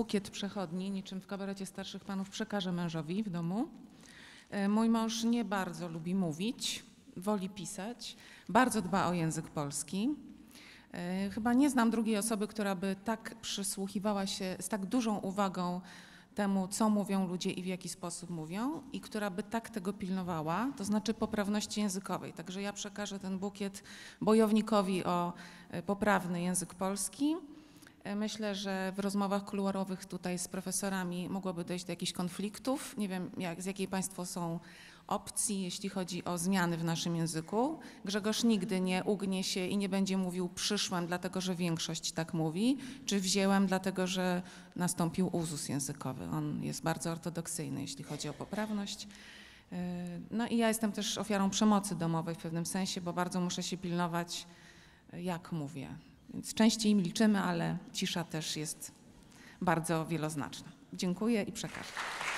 bukiet przechodni, niczym w kabarecie starszych panów, przekażę mężowi w domu. E, mój mąż nie bardzo lubi mówić, woli pisać, bardzo dba o język polski. E, chyba nie znam drugiej osoby, która by tak przysłuchiwała się z tak dużą uwagą temu, co mówią ludzie i w jaki sposób mówią, i która by tak tego pilnowała, to znaczy poprawności językowej. Także ja przekażę ten bukiet bojownikowi o e, poprawny język polski, E, myślę, że w rozmowach kuluarowych tutaj z profesorami mogłoby dojść do jakichś konfliktów. Nie wiem, jak, z jakiej Państwo są opcji, jeśli chodzi o zmiany w naszym języku. Grzegorz nigdy nie ugnie się i nie będzie mówił przyszłem, dlatego że większość tak mówi, czy wzięłem, dlatego że nastąpił uzus językowy. On jest bardzo ortodoksyjny, jeśli chodzi o poprawność. E, no i ja jestem też ofiarą przemocy domowej w pewnym sensie, bo bardzo muszę się pilnować, e, jak mówię. Więc częściej milczymy, ale cisza też jest bardzo wieloznaczna. Dziękuję i przekażę.